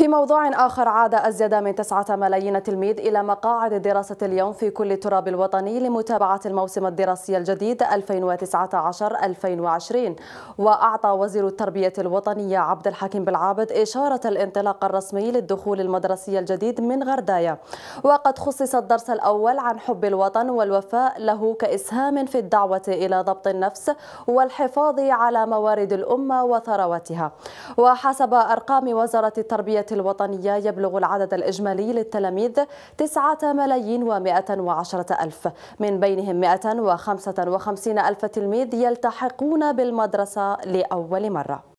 في موضوع آخر عاد أزيد من 9 ملايين تلميذ إلى مقاعد دراسة اليوم في كل التراب الوطني لمتابعة الموسم الدراسي الجديد 2019-2020 وأعطى وزير التربية الوطنية عبد الحكيم بالعابد إشارة الانطلاق الرسمي للدخول المدرسي الجديد من غردايا وقد خصص الدرس الأول عن حب الوطن والوفاء له كإسهام في الدعوة إلى ضبط النفس والحفاظ على موارد الأمة وثرواتها وحسب أرقام وزارة التربية الوطنية يبلغ العدد الإجمالي للتلاميذ 9 ملايين و110 ألف من بينهم 155 ألف تلميذ يلتحقون بالمدرسة لأول مرة